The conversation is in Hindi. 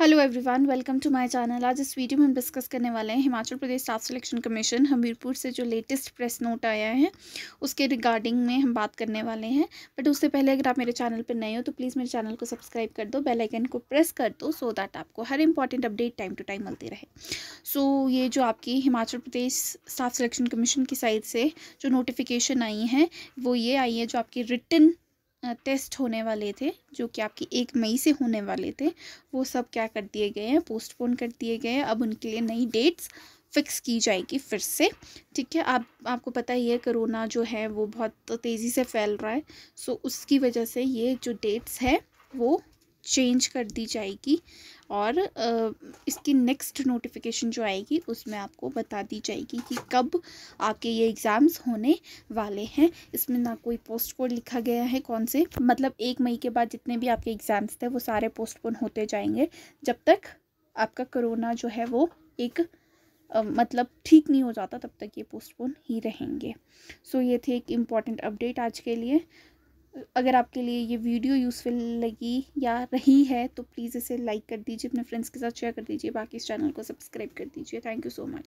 hello everyone welcome to my channel आज इस वीडियो में हम डिस्कस करने वाले हैं Himachal Pradesh staff selection commission Hamirpur से जो लेटेस्ट प्रेस नोट आया है उसके रिगार्डिंग में हम बात करने वाले हैं बट उससे पहले अगर आप मेरे चैनल पर नए हो तो प्लीज़ मेरे चैनल को सब्सक्राइब कर दो बेल आइकन को प्रेस कर दो सो दैट आपको हर important update time to time मिलती रहे सो so, ये जो आपकी Himachal Pradesh staff selection commission की साइड से जो नोटिफिकेशन आई है वो ये आई है जो आपकी रिटर्न टेस्ट होने वाले थे जो कि आपके एक मई से होने वाले थे वो सब क्या कर दिए गए हैं पोस्टपोन कर दिए गए हैं अब उनके लिए नई डेट्स फिक्स की जाएगी फिर से ठीक है आप आपको पता ही है कोरोना जो है वो बहुत तेज़ी से फैल रहा है सो उसकी वजह से ये जो डेट्स है वो चेंज कर दी जाएगी और इसकी नेक्स्ट नोटिफिकेशन जो आएगी उसमें आपको बता दी जाएगी कि कब आपके ये एग्ज़ाम्स होने वाले हैं इसमें ना कोई पोस्ट कोड लिखा गया है कौन से मतलब एक मई के बाद जितने भी आपके एग्ज़ाम्स थे वो सारे पोस्टपोन होते जाएंगे जब तक आपका कोरोना जो है वो एक मतलब ठीक नहीं हो जाता तब तक ये पोस्टपोन ही रहेंगे सो so, ये थे एक इम्पॉर्टेंट अपडेट आज के लिए अगर आपके लिए ये वीडियो यूज़फुल लगी या रही है तो प्लीज़ इसे लाइक कर दीजिए अपने फ्रेंड्स के साथ शेयर कर दीजिए बाकी इस चैनल को सब्सक्राइब कर दीजिए थैंक यू सो मच